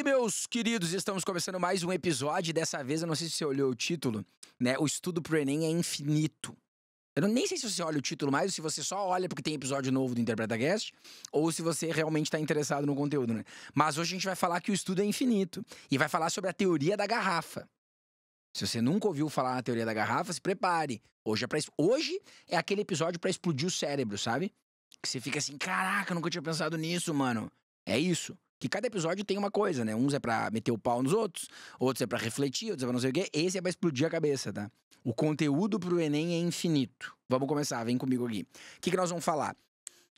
aí, meus queridos? Estamos começando mais um episódio. Dessa vez, eu não sei se você olhou o título, né? O estudo pro Enem é infinito. Eu nem sei se você olha o título mais, ou se você só olha porque tem episódio novo do Interpreta Guest, ou se você realmente está interessado no conteúdo, né? Mas hoje a gente vai falar que o estudo é infinito e vai falar sobre a teoria da garrafa. Se você nunca ouviu falar na teoria da garrafa, se prepare. Hoje é, pra... hoje é aquele episódio para explodir o cérebro, sabe? Que você fica assim, caraca, nunca tinha pensado nisso, mano. É isso que cada episódio tem uma coisa, né? Uns é pra meter o pau nos outros, outros é pra refletir, outros é pra não sei o quê. Esse é pra explodir a cabeça, tá? O conteúdo pro Enem é infinito. Vamos começar, vem comigo aqui. O que, que nós vamos falar?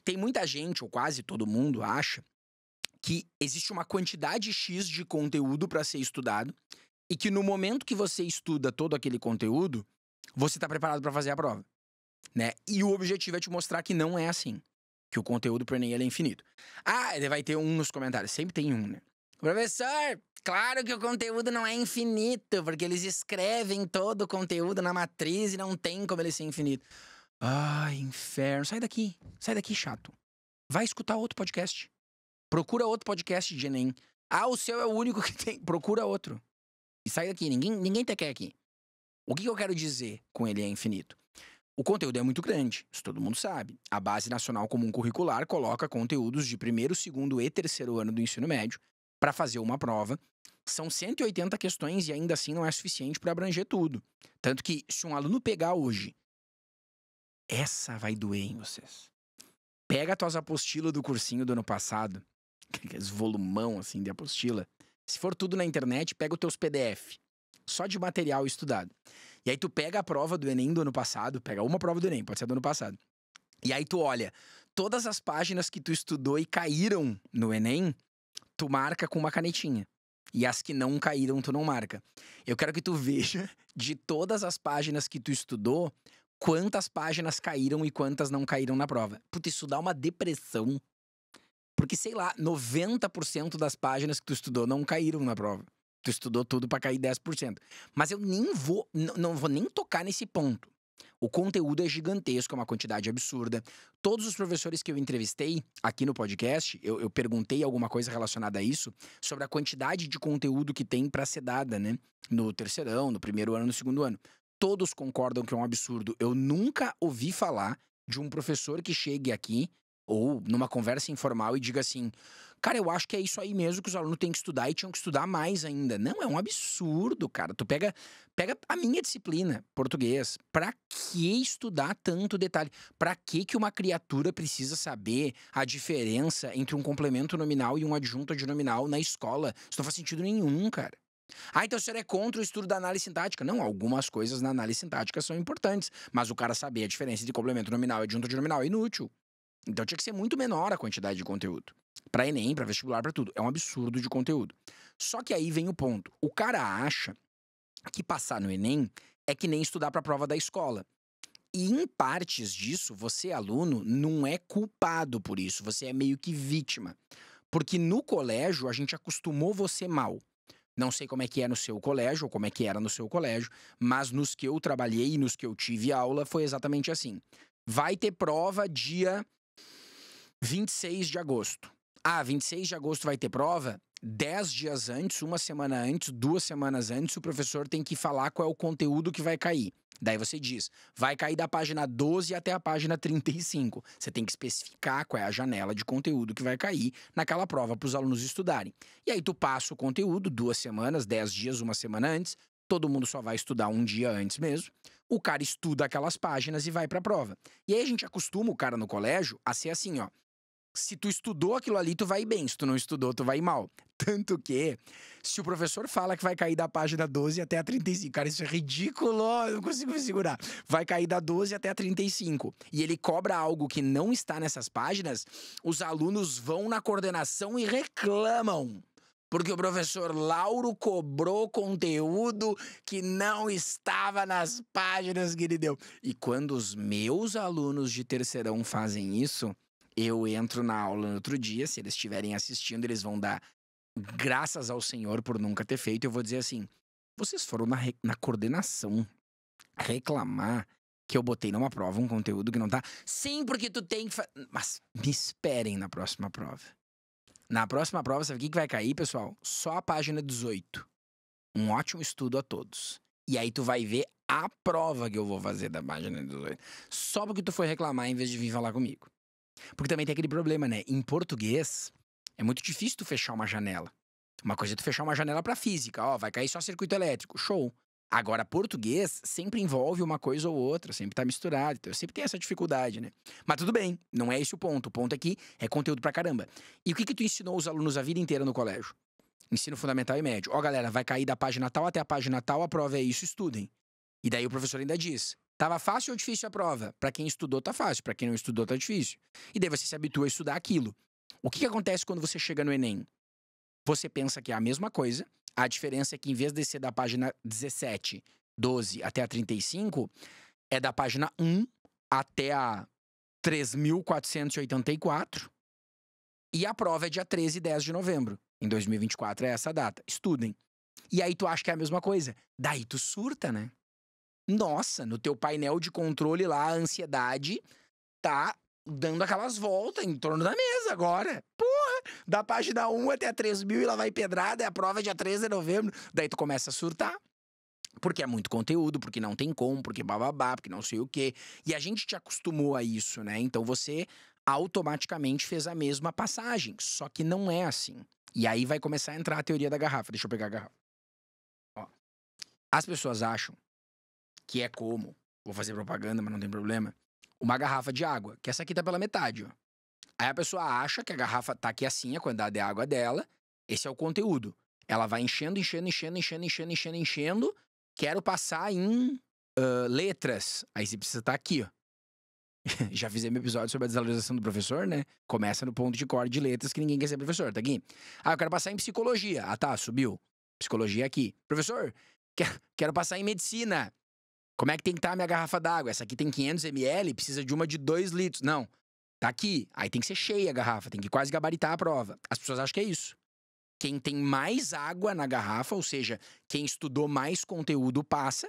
Tem muita gente, ou quase todo mundo, acha que existe uma quantidade X de conteúdo para ser estudado e que no momento que você estuda todo aquele conteúdo, você está preparado para fazer a prova, né? E o objetivo é te mostrar que não é assim que o conteúdo pro Enem é infinito. Ah, ele vai ter um nos comentários. Sempre tem um, né? Professor, claro que o conteúdo não é infinito, porque eles escrevem todo o conteúdo na matriz e não tem como ele ser infinito. Ai, inferno. Sai daqui. Sai daqui, chato. Vai escutar outro podcast. Procura outro podcast de Enem. Ah, o seu é o único que tem. Procura outro. E sai daqui. Ninguém, ninguém te quer aqui. O que eu quero dizer com ele é infinito? O conteúdo é muito grande, isso todo mundo sabe. A Base Nacional Comum Curricular coloca conteúdos de primeiro, segundo e terceiro ano do ensino médio para fazer uma prova. São 180 questões e ainda assim não é suficiente para abranger tudo. Tanto que, se um aluno pegar hoje, essa vai doer em vocês. Pega tuas apostilas do cursinho do ano passado, aqueles volumão assim de apostila. Se for tudo na internet, pega os teus PDF, só de material estudado. E aí tu pega a prova do Enem do ano passado, pega uma prova do Enem, pode ser do ano passado. E aí tu olha, todas as páginas que tu estudou e caíram no Enem, tu marca com uma canetinha. E as que não caíram, tu não marca. Eu quero que tu veja de todas as páginas que tu estudou, quantas páginas caíram e quantas não caíram na prova. Puta, isso dá uma depressão. Porque, sei lá, 90% das páginas que tu estudou não caíram na prova tu estudou tudo para cair 10%. Mas eu nem vou, não vou nem tocar nesse ponto. O conteúdo é gigantesco, é uma quantidade absurda. Todos os professores que eu entrevistei aqui no podcast, eu, eu perguntei alguma coisa relacionada a isso, sobre a quantidade de conteúdo que tem para ser dada, né? No terceirão, no primeiro ano, no segundo ano. Todos concordam que é um absurdo. Eu nunca ouvi falar de um professor que chegue aqui ou numa conversa informal e diga assim: Cara, eu acho que é isso aí mesmo que os alunos têm que estudar e tinham que estudar mais ainda. Não, é um absurdo, cara. Tu pega, pega a minha disciplina, português. Pra que estudar tanto detalhe? Pra que que uma criatura precisa saber a diferença entre um complemento nominal e um adjunto adnominal na escola? Isso não faz sentido nenhum, cara. Ah, então o senhor é contra o estudo da análise sintática? Não, algumas coisas na análise sintática são importantes, mas o cara saber a diferença entre complemento nominal e adjunto adnominal é inútil. Então tinha que ser muito menor a quantidade de conteúdo. Para Enem, para vestibular, para tudo. É um absurdo de conteúdo. Só que aí vem o ponto. O cara acha que passar no Enem é que nem estudar para a prova da escola. E em partes disso, você, aluno, não é culpado por isso, você é meio que vítima. Porque no colégio a gente acostumou você mal. Não sei como é que é no seu colégio, ou como é que era no seu colégio, mas nos que eu trabalhei e nos que eu tive aula foi exatamente assim. Vai ter prova dia 26 de agosto ah, 26 de agosto vai ter prova, 10 dias antes, uma semana antes, duas semanas antes, o professor tem que falar qual é o conteúdo que vai cair. Daí você diz, vai cair da página 12 até a página 35. Você tem que especificar qual é a janela de conteúdo que vai cair naquela prova para os alunos estudarem. E aí tu passa o conteúdo duas semanas, dez dias, uma semana antes. Todo mundo só vai estudar um dia antes mesmo. O cara estuda aquelas páginas e vai para a prova. E aí a gente acostuma o cara no colégio a ser assim, ó se tu estudou aquilo ali, tu vai bem. Se tu não estudou, tu vai mal. Tanto que, se o professor fala que vai cair da página 12 até a 35, cara, isso é ridículo, eu não consigo me segurar. Vai cair da 12 até a 35. E ele cobra algo que não está nessas páginas, os alunos vão na coordenação e reclamam. Porque o professor Lauro cobrou conteúdo que não estava nas páginas que ele deu. E quando os meus alunos de terceirão fazem isso, eu entro na aula no outro dia, se eles estiverem assistindo, eles vão dar graças ao Senhor por nunca ter feito. Eu vou dizer assim: vocês foram na, na coordenação reclamar que eu botei numa prova um conteúdo que não tá. Sim, porque tu tem que. Mas me esperem na próxima prova. Na próxima prova, sabe o que vai cair, pessoal? Só a página 18. Um ótimo estudo a todos. E aí tu vai ver a prova que eu vou fazer da página 18. Só porque tu foi reclamar em vez de vir falar comigo. Porque também tem aquele problema, né? Em português, é muito difícil tu fechar uma janela. Uma coisa é tu fechar uma janela para física, ó, vai cair só circuito elétrico, show. Agora, português sempre envolve uma coisa ou outra, sempre tá misturado, então eu sempre tem essa dificuldade, né? Mas tudo bem, não é esse o ponto. O ponto aqui é, é conteúdo pra caramba. E o que que tu ensinou os alunos a vida inteira no colégio? Ensino fundamental e médio. Ó, galera, vai cair da página tal até a página tal, a prova é isso, estudem. E daí o professor ainda diz: Tava fácil ou difícil a prova? Para quem estudou, tá fácil. Para quem não estudou, tá difícil. E daí você se habitua a estudar aquilo. O que, que acontece quando você chega no Enem? Você pensa que é a mesma coisa. A diferença é que em vez de ser da página 17, 12 até a 35, é da página 1 até a 3484. E a prova é dia 13 e 10 de novembro. Em 2024 é essa data. Estudem. E aí tu acha que é a mesma coisa. Daí tu surta, né? nossa, no teu painel de controle lá, a ansiedade tá dando aquelas voltas em torno da mesa agora. Porra! Da página 1 até a 3 mil e lá vai pedrada, é a prova dia 13 de novembro. Daí tu começa a surtar. Porque é muito conteúdo, porque não tem como, porque bababá, porque não sei o quê. E a gente te acostumou a isso, né? Então você automaticamente fez a mesma passagem. Só que não é assim. E aí vai começar a entrar a teoria da garrafa. Deixa eu pegar a garrafa. Ó. As pessoas acham que é como, vou fazer propaganda, mas não tem problema, uma garrafa de água, que essa aqui tá pela metade, ó. Aí a pessoa acha que a garrafa tá aqui assim, a quantidade de água dela, esse é o conteúdo. Ela vai enchendo, enchendo, enchendo, enchendo, enchendo, enchendo, enchendo. Quero passar em uh, letras. Aí você precisa estar tá aqui, ó. Já fizemos episódio sobre a desvalorização do professor, né? Começa no ponto de corte de letras que ninguém quer ser professor, tá aqui? Ah, eu quero passar em psicologia. Ah, tá, subiu. Psicologia aqui. Professor, quero passar em medicina. Como é que tem que estar tá a minha garrafa d'água? Essa aqui tem 500 ml, precisa de uma de 2 litros. Não, tá aqui. Aí tem que ser cheia a garrafa, tem que quase gabaritar a prova. As pessoas acham que é isso. Quem tem mais água na garrafa, ou seja, quem estudou mais conteúdo passa,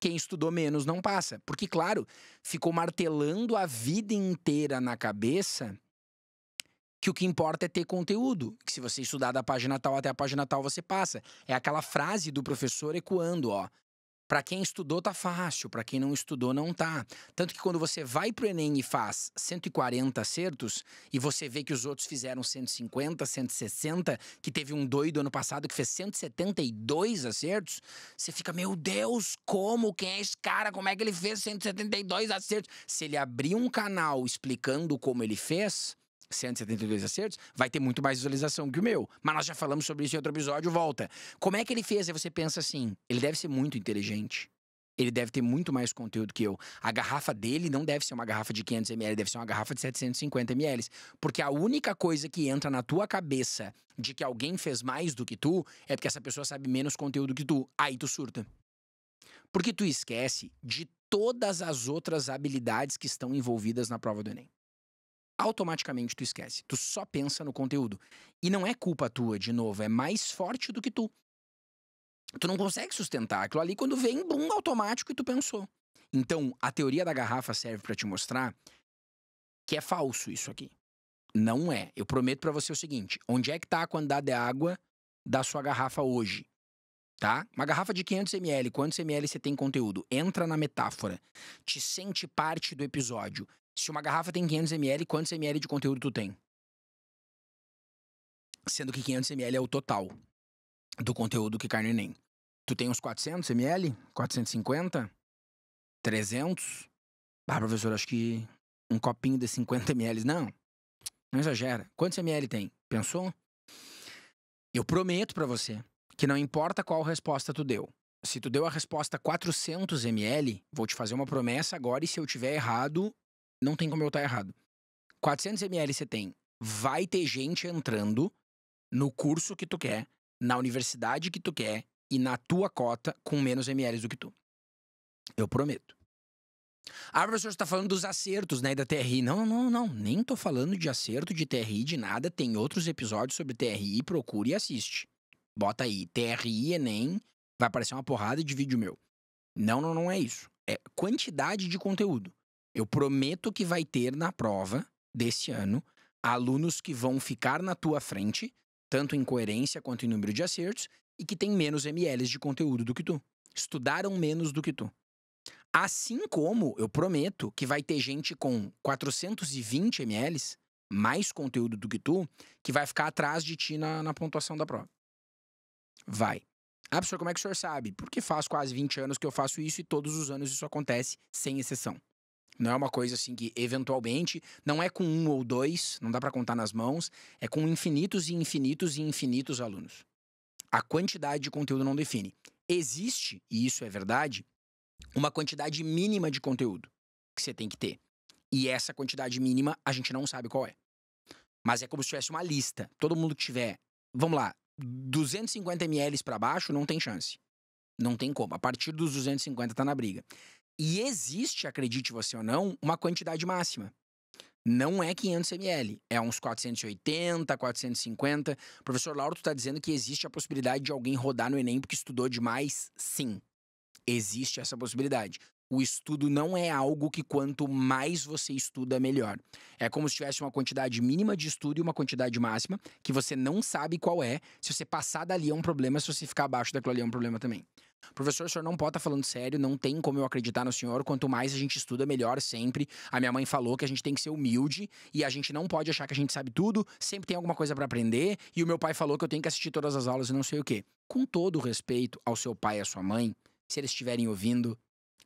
quem estudou menos não passa. Porque, claro, ficou martelando a vida inteira na cabeça que o que importa é ter conteúdo, que se você estudar da página tal até a página tal você passa. É aquela frase do professor ecoando, ó. Para quem estudou tá fácil, para quem não estudou não tá. Tanto que quando você vai pro ENEM e faz 140 acertos e você vê que os outros fizeram 150, 160, que teve um doido ano passado que fez 172 acertos, você fica, meu Deus, como quem é esse cara? Como é que ele fez 172 acertos? Se ele abrir um canal explicando como ele fez, 172 acertos, vai ter muito mais visualização que o meu. Mas nós já falamos sobre isso em outro episódio, volta. Como é que ele fez? Aí você pensa assim, ele deve ser muito inteligente. Ele deve ter muito mais conteúdo que eu. A garrafa dele não deve ser uma garrafa de 500 ml, deve ser uma garrafa de 750 ml. Porque a única coisa que entra na tua cabeça de que alguém fez mais do que tu é porque essa pessoa sabe menos conteúdo que tu. Aí tu surta. Porque tu esquece de todas as outras habilidades que estão envolvidas na prova do Enem automaticamente tu esquece. Tu só pensa no conteúdo. E não é culpa tua, de novo, é mais forte do que tu. Tu não consegue sustentar aquilo ali quando vem um automático e tu pensou. Então, a teoria da garrafa serve para te mostrar que é falso isso aqui. Não é. Eu prometo para você o seguinte: onde é que tá a quantidade de água da sua garrafa hoje? Tá? Uma garrafa de 500 ml, quantos ml você tem conteúdo? Entra na metáfora. Te sente parte do episódio. Se uma garrafa tem 500ml, quantos ml de conteúdo tu tem? Sendo que 500ml é o total do conteúdo que carne nem. Tu tem uns 400ml? 450? 300? Ah, professor, acho que um copinho de 50ml. Não, não exagera. Quantos ml tem? Pensou? Eu prometo para você que não importa qual resposta tu deu. Se tu deu a resposta 400 ml, vou te fazer uma promessa agora e se eu tiver errado, não tem como eu estar errado. 400 ml você tem. Vai ter gente entrando no curso que tu quer, na universidade que tu quer e na tua cota com menos ml do que tu. Eu prometo. Ah, professor, você tá falando dos acertos, né, da TRI. Não, não, não, nem estou falando de acerto, de TRI, de nada. Tem outros episódios sobre TRI, procure e assiste. Bota aí, TRI, Enem, vai aparecer uma porrada de vídeo meu. Não, não, não é isso. É quantidade de conteúdo. Eu prometo que vai ter na prova desse ano alunos que vão ficar na tua frente, tanto em coerência quanto em número de acertos, e que têm menos MLs de conteúdo do que tu. Estudaram menos do que tu. Assim como eu prometo que vai ter gente com 420 MLs, mais conteúdo do que tu, que vai ficar atrás de ti na, na pontuação da prova. Vai. Ah, professor, como é que o senhor sabe? Porque faz quase 20 anos que eu faço isso e todos os anos isso acontece, sem exceção. Não é uma coisa assim que eventualmente não é com um ou dois, não dá para contar nas mãos, é com infinitos e infinitos e infinitos alunos. A quantidade de conteúdo não define. Existe, e isso é verdade, uma quantidade mínima de conteúdo que você tem que ter. E essa quantidade mínima a gente não sabe qual é. Mas é como se tivesse uma lista. Todo mundo que tiver, vamos lá, 250 ml para baixo não tem chance. Não tem como. A partir dos 250 tá na briga. E existe, acredite você ou não, uma quantidade máxima. Não é 500 ml, é uns 480, 450. Professor Lauro, tu está dizendo que existe a possibilidade de alguém rodar no Enem porque estudou demais? Sim, existe essa possibilidade. O estudo não é algo que quanto mais você estuda, melhor. É como se tivesse uma quantidade mínima de estudo e uma quantidade máxima, que você não sabe qual é. Se você passar dali é um problema, se você ficar abaixo daquilo ali é um problema também. Professor, o senhor não pode estar tá falando sério, não tem como eu acreditar no senhor. Quanto mais a gente estuda, melhor sempre. A minha mãe falou que a gente tem que ser humilde e a gente não pode achar que a gente sabe tudo, sempre tem alguma coisa para aprender. E o meu pai falou que eu tenho que assistir todas as aulas e não sei o quê. Com todo o respeito ao seu pai e à sua mãe, se eles estiverem ouvindo,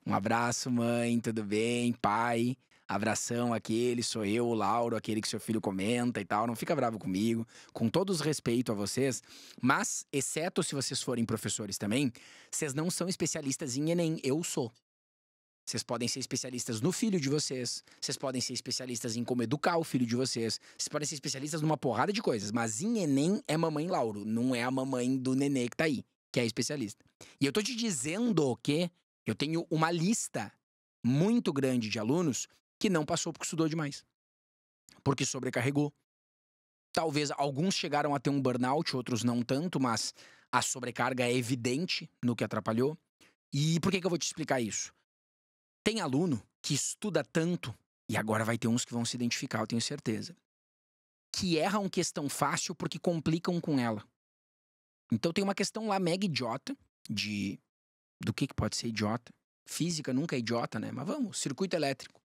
um abraço, mãe, tudo bem, pai. Abração, aquele sou eu, o Lauro, aquele que seu filho comenta e tal. Não fica bravo comigo. Com todos respeito a vocês, mas, exceto se vocês forem professores também, vocês não são especialistas em Enem. Eu sou. Vocês podem ser especialistas no filho de vocês, vocês podem ser especialistas em como educar o filho de vocês, vocês podem ser especialistas numa porrada de coisas, mas em Enem é mamãe Lauro, não é a mamãe do nenê que tá aí, que é especialista. E eu tô te dizendo que eu tenho uma lista muito grande de alunos que não passou porque estudou demais, porque sobrecarregou. Talvez alguns chegaram a ter um burnout, outros não tanto, mas a sobrecarga é evidente no que atrapalhou. E por que, que eu vou te explicar isso? Tem aluno que estuda tanto, e agora vai ter uns que vão se identificar, eu tenho certeza, que erram questão fácil porque complicam com ela. Então tem uma questão lá mega idiota de do que, que pode ser idiota. Física nunca é idiota, né? Mas vamos, circuito elétrico.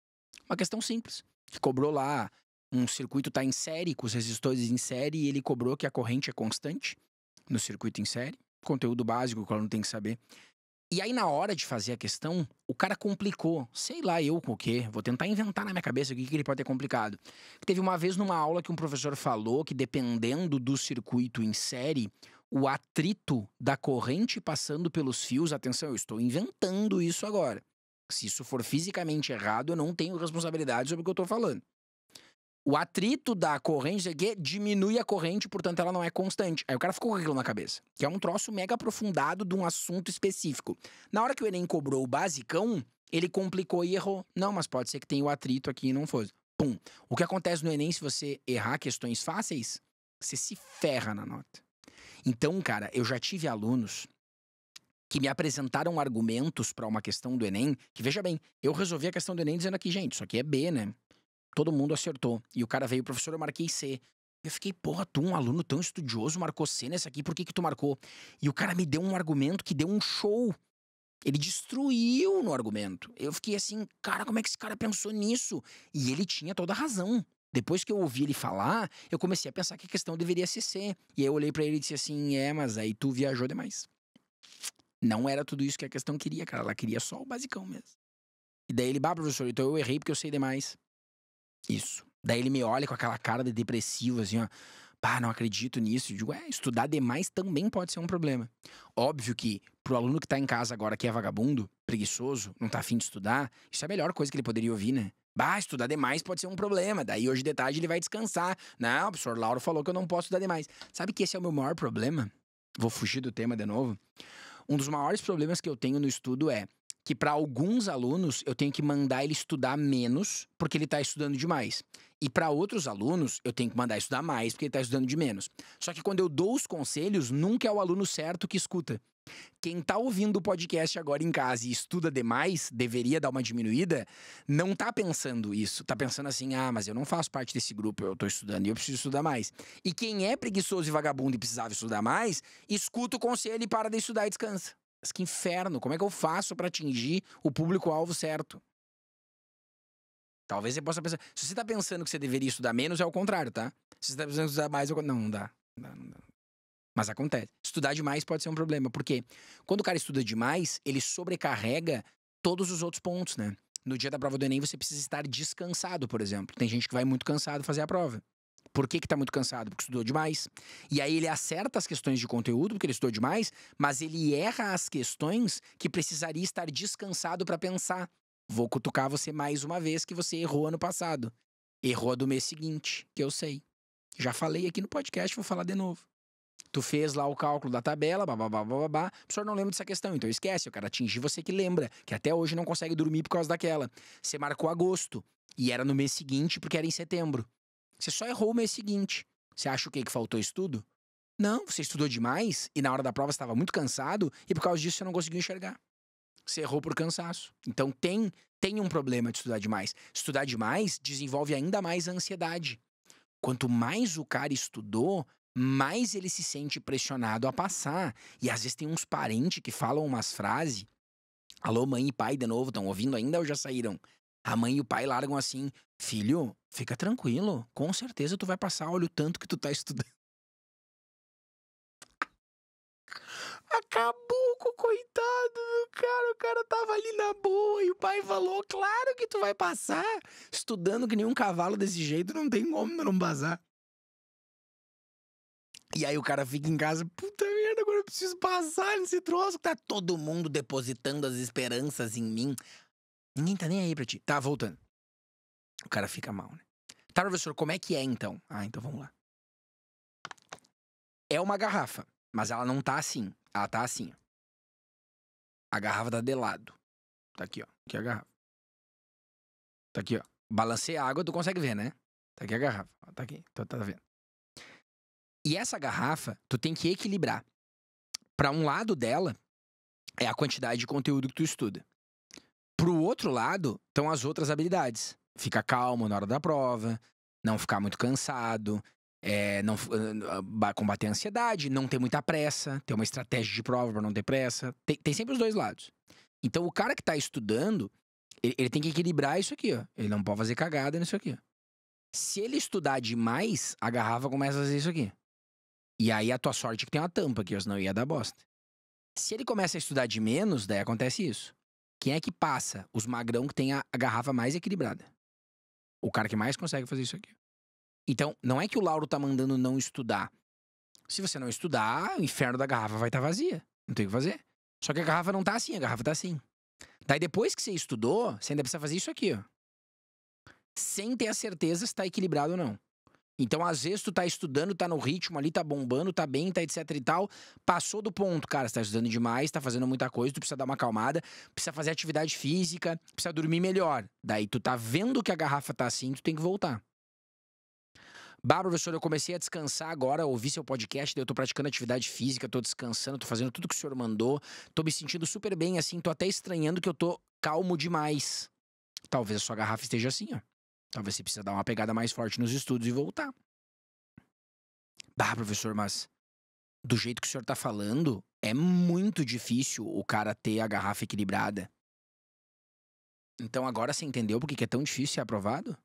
Uma questão simples. Que cobrou lá, um circuito está em série, com os resistores em série, e ele cobrou que a corrente é constante no circuito em série. Conteúdo básico que o aluno tem que saber. E aí, na hora de fazer a questão, o cara complicou. Sei lá eu com o quê. Vou tentar inventar na minha cabeça o que, que ele pode ter complicado. Teve uma vez numa aula que um professor falou que, dependendo do circuito em série, o atrito da corrente passando pelos fios, atenção, eu estou inventando isso agora. Se isso for fisicamente errado, eu não tenho responsabilidade sobre o que eu estou falando. O atrito da corrente é diminui a corrente, portanto ela não é constante. Aí o cara ficou com aquilo na cabeça, que é um troço mega aprofundado de um assunto específico. Na hora que o Enem cobrou o basicão, ele complicou e errou. Não, mas pode ser que tenha o atrito aqui e não fosse. Pum. O que acontece no Enem se você errar questões fáceis? Você se ferra na nota. Então, cara, eu já tive alunos que me apresentaram argumentos para uma questão do Enem, que veja bem, eu resolvi a questão do Enem dizendo aqui, gente, isso aqui é B, né? Todo mundo acertou. E o cara veio, professor, eu marquei C. Eu fiquei, porra, tu, um aluno tão estudioso, marcou C nessa aqui, por que que tu marcou? E o cara me deu um argumento que deu um show. Ele destruiu no argumento. Eu fiquei assim, cara, como é que esse cara pensou nisso? E ele tinha toda a razão. Depois que eu ouvi ele falar, eu comecei a pensar que a questão deveria ser C. E aí eu olhei para ele e disse assim: é, mas aí tu viajou demais. Não era tudo isso que a questão queria, cara. Ela queria só o basicão mesmo. E daí ele, bah, professor, então eu errei porque eu sei demais. Isso. Daí ele me olha com aquela cara de depressivo, assim, ó. Pá, não acredito nisso. Eu digo, é, estudar demais também pode ser um problema. Óbvio que pro aluno que tá em casa agora, que é vagabundo, preguiçoso, não tá afim de estudar, isso é a melhor coisa que ele poderia ouvir, né? Bah, estudar demais pode ser um problema. Daí hoje de tarde ele vai descansar. Não, o professor Lauro falou que eu não posso estudar demais. Sabe que esse é o meu maior problema? Vou fugir do tema de novo. Um dos maiores problemas que eu tenho no estudo é que para alguns alunos eu tenho que mandar ele estudar menos porque ele está estudando demais. E para outros alunos eu tenho que mandar estudar mais porque ele está estudando de menos. Só que quando eu dou os conselhos, nunca é o aluno certo que escuta. Quem tá ouvindo o podcast agora em casa e estuda demais, deveria dar uma diminuída, não tá pensando isso. Tá pensando assim, ah, mas eu não faço parte desse grupo, eu tô estudando e eu preciso estudar mais. E quem é preguiçoso e vagabundo e precisava estudar mais, escuta o conselho e para de estudar e descansa. Mas que inferno, como é que eu faço para atingir o público-alvo certo? Talvez você possa pensar. Se você tá pensando que você deveria estudar menos, é o contrário, tá? Se você tá pensando que estudar mais, é o... não, não dá. Não dá, não dá. Mas acontece. Estudar demais pode ser um problema, porque quando o cara estuda demais, ele sobrecarrega todos os outros pontos, né? No dia da prova do Enem, você precisa estar descansado, por exemplo. Tem gente que vai muito cansado fazer a prova. Por que, que tá muito cansado? Porque estudou demais. E aí ele acerta as questões de conteúdo, porque ele estudou demais, mas ele erra as questões que precisaria estar descansado para pensar. Vou cutucar você mais uma vez que você errou ano passado. Errou a do mês seguinte, que eu sei. Já falei aqui no podcast, vou falar de novo. Tu fez lá o cálculo da tabela, babá, bababá. O senhor não lembra dessa questão, então esquece. Eu quero atingir você que lembra, que até hoje não consegue dormir por causa daquela. Você marcou agosto e era no mês seguinte porque era em setembro. Você só errou o mês seguinte. Você acha o quê? Que faltou estudo? Não, você estudou demais e na hora da prova estava muito cansado e por causa disso você não conseguiu enxergar. Você errou por cansaço. Então tem, tem um problema de estudar demais. Estudar demais desenvolve ainda mais a ansiedade. Quanto mais o cara estudou, mais ele se sente pressionado a passar. E às vezes tem uns parentes que falam umas frases. Alô, mãe e pai de novo, estão ouvindo ainda ou já saíram? A mãe e o pai largam assim: Filho, fica tranquilo, com certeza tu vai passar, olha o tanto que tu tá estudando. Acabou com o coitado do cara. O cara tava ali na boa e o pai falou: Claro que tu vai passar. Estudando que nenhum cavalo desse jeito, não tem como não bazar. E aí o cara fica em casa, puta merda, agora eu preciso passar nesse troço. Tá todo mundo depositando as esperanças em mim. Ninguém tá nem aí pra ti. Tá, voltando. O cara fica mal, né? Tá, professor, como é que é então? Ah, então vamos lá. É uma garrafa, mas ela não tá assim. Ela tá assim, ó. A garrafa tá de lado. Tá aqui, ó. Aqui é a garrafa. Tá aqui, ó. Balancei a água, tu consegue ver, né? Tá aqui a garrafa. Tá aqui, tu então tá vendo. E essa garrafa, tu tem que equilibrar. Para um lado dela é a quantidade de conteúdo que tu estuda. Para o outro lado estão as outras habilidades. Ficar calmo na hora da prova, não ficar muito cansado, é, não ah, ah, combater a ansiedade, não ter muita pressa, ter uma estratégia de prova para não ter pressa. Tem, tem, sempre os dois lados. Então o cara que está estudando, ele, ele, tem que equilibrar isso aqui, ó. Ele não pode fazer cagada nisso aqui. Ó. Se ele estudar demais, a garrafa começa a fazer isso aqui. E aí a tua sorte é que tem uma tampa aqui, senão ia dar bosta. Se ele começa a estudar de menos, daí acontece isso. Quem é que passa? Os magrão que tem a, a garrafa mais equilibrada. O cara que mais consegue fazer isso aqui. Então, não é que o Lauro tá mandando não estudar. Se você não estudar, o inferno da garrafa vai estar tá vazia. Não tem o que fazer. Só que a garrafa não tá assim, a garrafa tá assim. Daí depois que você estudou, você ainda precisa fazer isso aqui, ó. Sem ter a certeza se tá equilibrado ou não. Então, às vezes, tu tá estudando, tá no ritmo ali, tá bombando, tá bem, tá etc e tal. Passou do ponto, cara, você tá estudando demais, tá fazendo muita coisa, tu precisa dar uma acalmada, precisa fazer atividade física, precisa dormir melhor. Daí tu tá vendo que a garrafa tá assim, tu tem que voltar. Bárbara, professor, eu comecei a descansar agora, ouvi seu podcast, daí eu tô praticando atividade física, tô descansando, tô fazendo tudo que o senhor mandou, tô me sentindo super bem, assim, tô até estranhando que eu tô calmo demais. Talvez a sua garrafa esteja assim, ó. Talvez você precisa dar uma pegada mais forte nos estudos e voltar. Bah, professor, mas do jeito que o senhor está falando, é muito difícil o cara ter a garrafa equilibrada. Então agora você entendeu por que é tão difícil ser aprovado?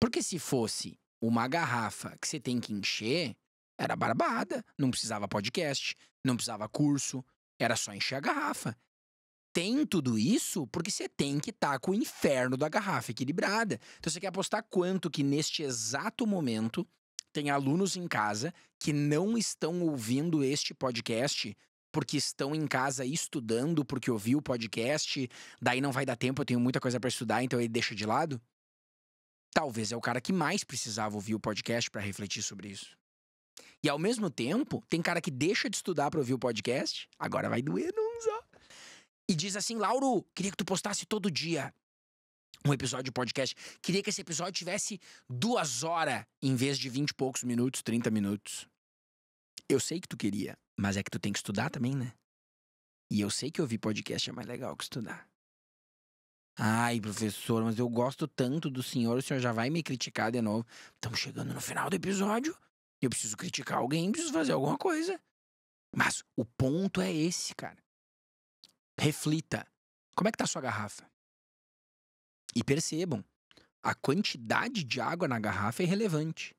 Porque se fosse uma garrafa que você tem que encher, era barbada, não precisava podcast, não precisava curso, era só encher a garrafa tem tudo isso porque você tem que estar tá com o inferno da garrafa equilibrada. Então você quer apostar quanto que neste exato momento tem alunos em casa que não estão ouvindo este podcast porque estão em casa estudando, porque ouviu o podcast, daí não vai dar tempo, eu tenho muita coisa para estudar, então ele deixa de lado? Talvez é o cara que mais precisava ouvir o podcast para refletir sobre isso. E ao mesmo tempo, tem cara que deixa de estudar para ouvir o podcast, agora vai doer não usar e diz assim: Lauro, queria que tu postasse todo dia um episódio de podcast. Queria que esse episódio tivesse duas horas em vez de vinte e poucos minutos, trinta minutos. Eu sei que tu queria, mas é que tu tem que estudar também, né? E eu sei que ouvir podcast é mais legal que estudar. Ai, professor, mas eu gosto tanto do senhor, o senhor já vai me criticar de novo. Estamos chegando no final do episódio. Eu preciso criticar alguém, preciso fazer alguma coisa. Mas o ponto é esse, cara reflita. Como é que está a sua garrafa? E percebam, a quantidade de água na garrafa é irrelevante.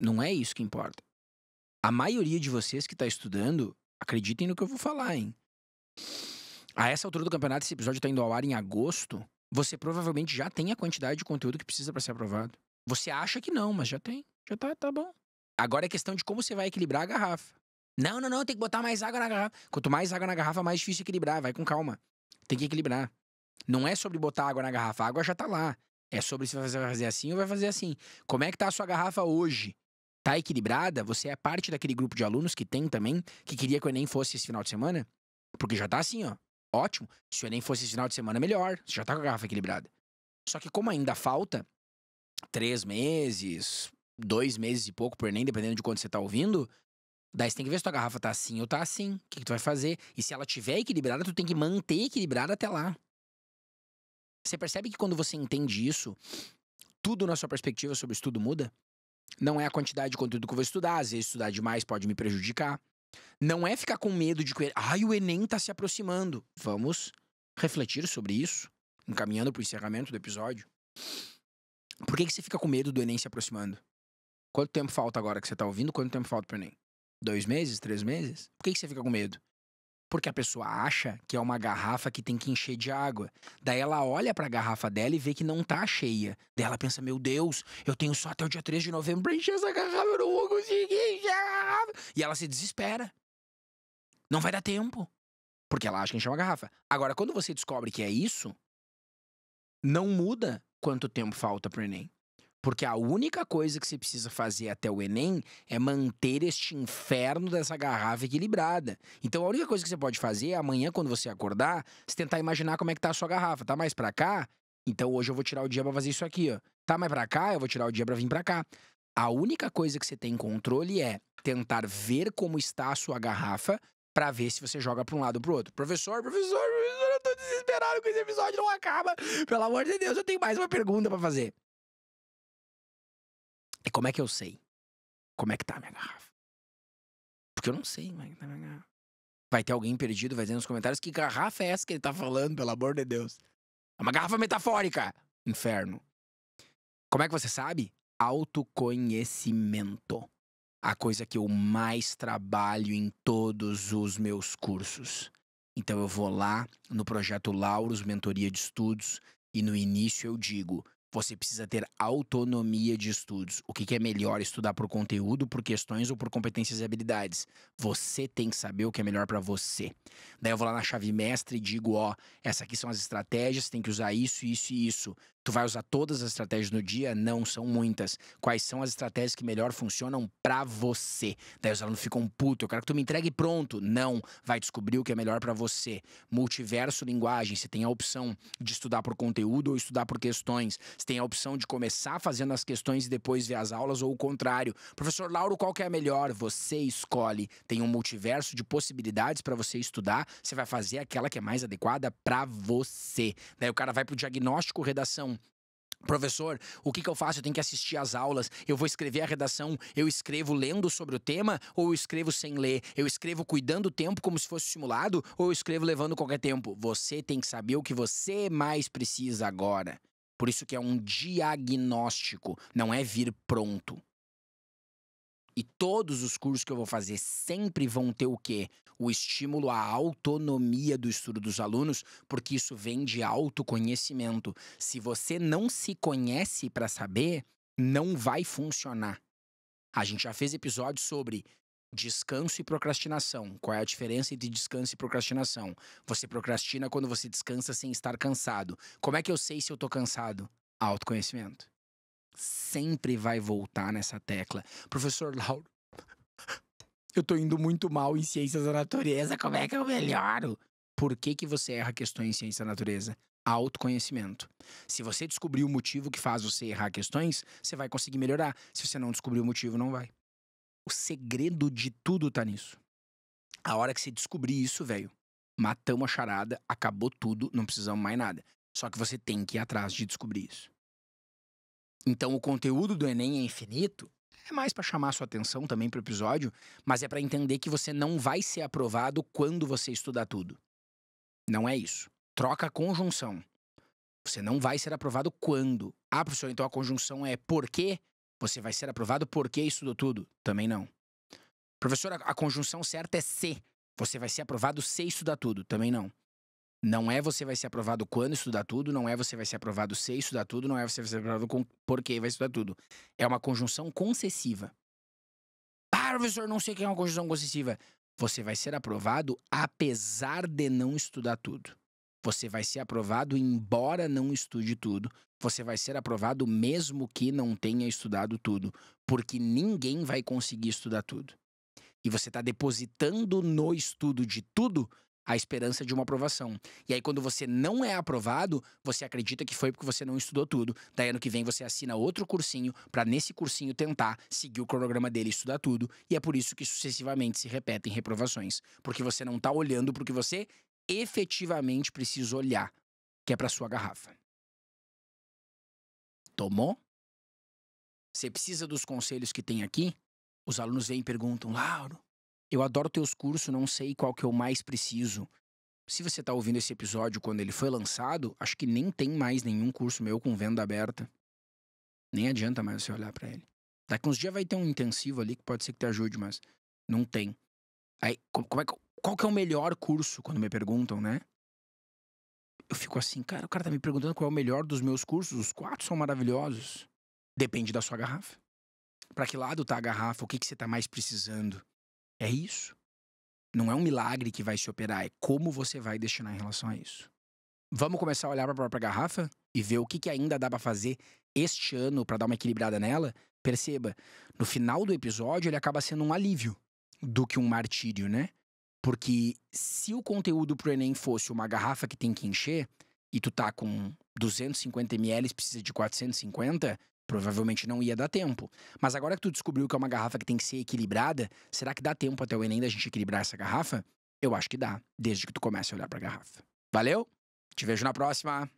Não é isso que importa. A maioria de vocês que está estudando, acreditem no que eu vou falar, hein? A essa altura do campeonato, esse episódio está indo ao ar em agosto. Você provavelmente já tem a quantidade de conteúdo que precisa para ser aprovado. Você acha que não, mas já tem. Já tá, tá bom. Agora é questão de como você vai equilibrar a garrafa. Não, não, não, tem que botar mais água na garrafa. Quanto mais água na garrafa, mais difícil equilibrar. Vai com calma. Tem que equilibrar. Não é sobre botar água na garrafa, a água já tá lá. É sobre se você vai fazer assim ou vai fazer assim. Como é que tá a sua garrafa hoje? Tá equilibrada? Você é parte daquele grupo de alunos que tem também, que queria que o Enem fosse esse final de semana? Porque já tá assim, ó. Ótimo. Se o Enem fosse esse final de semana, melhor. Você já tá com a garrafa equilibrada. Só que como ainda falta três meses, dois meses e pouco por Enem, dependendo de quando você tá ouvindo, Daí você tem que ver se tua garrafa tá assim ou tá assim. O que, que tu vai fazer? E se ela tiver equilibrada, tu tem que manter equilibrada até lá. Você percebe que quando você entende isso, tudo na sua perspectiva sobre estudo muda? Não é a quantidade de conteúdo que eu vou estudar, às vezes estudar demais pode me prejudicar. Não é ficar com medo de que. Ai, o Enem tá se aproximando. Vamos refletir sobre isso, encaminhando pro encerramento do episódio. Por que, que você fica com medo do Enem se aproximando? Quanto tempo falta agora que você tá ouvindo? Quanto tempo falta pro Enem? dois meses, três meses, por que, você fica com medo? Porque a pessoa acha que é uma garrafa que tem que encher de água. Daí ela olha para a garrafa dela e vê que não tá cheia. Daí ela pensa: meu Deus, eu tenho só até o dia 3 de novembro pra encher essa garrafa, eu não vou conseguir encher a garrafa. E ela se desespera. Não vai dar tempo. Porque ela acha que encheu uma garrafa. Agora, quando você descobre que é isso, não muda quanto tempo falta pro Enem. Porque a única coisa que você precisa fazer até o Enem é manter este inferno dessa garrafa equilibrada. Então a única coisa que você pode fazer é amanhã, quando você acordar, você tentar imaginar como é que tá a sua garrafa. Tá mais para cá? Então hoje eu vou tirar o dia para fazer isso aqui, ó. Tá mais para cá? Eu vou tirar o dia para vir para cá. A única coisa que você tem controle é tentar ver como está a sua garrafa para ver se você joga para um lado ou pro outro. Professor, professor, professor, eu tô desesperado que esse episódio não acaba. Pelo amor de Deus, eu tenho mais uma pergunta para fazer. E como é que eu sei? Como é que tá a minha garrafa? Porque eu não sei como é que tá a minha garrafa. Vai ter alguém perdido, vai dizer nos comentários que garrafa é essa que ele tá falando, pelo amor de Deus. É uma garrafa metafórica! Inferno. Como é que você sabe? Autoconhecimento. A coisa que eu mais trabalho em todos os meus cursos. Então eu vou lá no projeto Lauros Mentoria de Estudos e no início eu digo: você precisa ter autonomia de estudos. O que, que é melhor estudar por conteúdo, por questões ou por competências e habilidades? Você tem que saber o que é melhor para você. Daí eu vou lá na chave mestre e digo: ó, essa aqui são as estratégias, tem que usar isso, isso e isso. Tu vai usar todas as estratégias no dia? Não, são muitas. Quais são as estratégias que melhor funcionam para você? Daí os alunos ficam puto, eu quero que tu me entregue pronto. Não, vai descobrir o que é melhor para você. Multiverso linguagem, você tem a opção de estudar por conteúdo ou estudar por questões. Você tem a opção de começar fazendo as questões e depois ver as aulas ou o contrário. Professor Lauro, qual que é a melhor? Você escolhe. Tem um multiverso de possibilidades para você estudar. Você vai fazer aquela que é mais adequada para você. Daí o cara vai pro diagnóstico, redação Professor, o que, que, eu faço? Eu tenho que assistir às aulas, eu vou escrever a redação, eu escrevo lendo sobre o tema ou eu escrevo sem ler? Eu escrevo cuidando o tempo como se fosse simulado ou eu escrevo levando qualquer tempo? Você tem que saber o que você mais precisa agora. Por isso que é um diagnóstico, não é vir pronto. E todos os cursos que eu vou fazer sempre vão ter o quê? O estímulo à autonomia do estudo dos alunos, porque isso vem de autoconhecimento. Se você não se conhece para saber, não vai funcionar. A gente já fez episódios sobre descanso e procrastinação. Qual é a diferença entre descanso e procrastinação? Você procrastina quando você descansa sem estar cansado. Como é que eu sei se eu tô cansado? Autoconhecimento sempre vai voltar nessa tecla. Professor Lauro, eu tô indo muito mal em ciências da natureza, como é que eu melhoro? Por que, que você erra questões em ciência da natureza? Autoconhecimento. Se você descobrir o motivo que faz você errar questões, você vai conseguir melhorar. Se você não descobrir o motivo, não vai. O segredo de tudo tá nisso. A hora que você descobrir isso, velho, matamos a charada, acabou tudo, não precisamos mais nada. Só que você tem que ir atrás de descobrir isso. Então o conteúdo do Enem é infinito. É mais para chamar sua atenção também para o episódio, mas é para entender que você não vai ser aprovado quando você estudar tudo. Não é isso. Troca a conjunção. Você não vai ser aprovado quando. Ah, professor, então a conjunção é porque você vai ser aprovado porque estudou tudo. Também não. Professor, a conjunção certa é se. Você vai ser aprovado se estudar tudo. Também não. Não é você vai ser aprovado quando estudar tudo, não é você vai ser aprovado se estudar tudo, não é você vai ser aprovado com porque vai estudar tudo. É uma conjunção concessiva. Ah, professor, não sei o que é uma conjunção concessiva. Você vai ser aprovado apesar de não estudar tudo. Você vai ser aprovado embora não estude tudo. Você vai ser aprovado mesmo que não tenha estudado tudo, porque ninguém vai conseguir estudar tudo. E você está depositando no estudo de tudo a esperança de uma aprovação. E aí, quando você não é aprovado, você acredita que foi porque você não estudou tudo. Daí, ano que vem, você assina outro cursinho para, nesse cursinho, tentar seguir o cronograma dele e estudar tudo. E é por isso que sucessivamente se repetem reprovações. Porque você não está olhando para o que você efetivamente precisa olhar, que é para sua garrafa. Tomou? Você precisa dos conselhos que tem aqui? Os alunos vêm e perguntam: Lauro, eu adoro teus cursos, não sei qual que eu mais preciso. Se você está ouvindo esse episódio quando ele foi lançado, acho que nem tem mais nenhum curso meu com venda aberta. Nem adianta mais você olhar para ele. Daqui uns dias vai ter um intensivo ali que pode ser que te ajude, mas não tem. Aí, como é qual que é o melhor curso quando me perguntam, né? Eu fico assim, cara, o cara tá me perguntando qual é o melhor dos meus cursos. Os quatro são maravilhosos. Depende da sua garrafa. Para que lado tá a garrafa? O que, que você tá mais precisando? É isso. Não é um milagre que vai se operar, é como você vai destinar em relação a isso. Vamos começar a olhar para a própria garrafa e ver o que, que ainda dá para fazer este ano para dar uma equilibrada nela. Perceba, no final do episódio ele acaba sendo um alívio do que um martírio, né? Porque se o conteúdo pro Enem fosse uma garrafa que tem que encher e tu tá com 250 ml precisa de 450, Provavelmente não ia dar tempo. Mas agora que tu descobriu que é uma garrafa que tem que ser equilibrada, será que dá tempo até o Enem da gente equilibrar essa garrafa? Eu acho que dá, desde que tu comece a olhar pra garrafa. Valeu? Te vejo na próxima!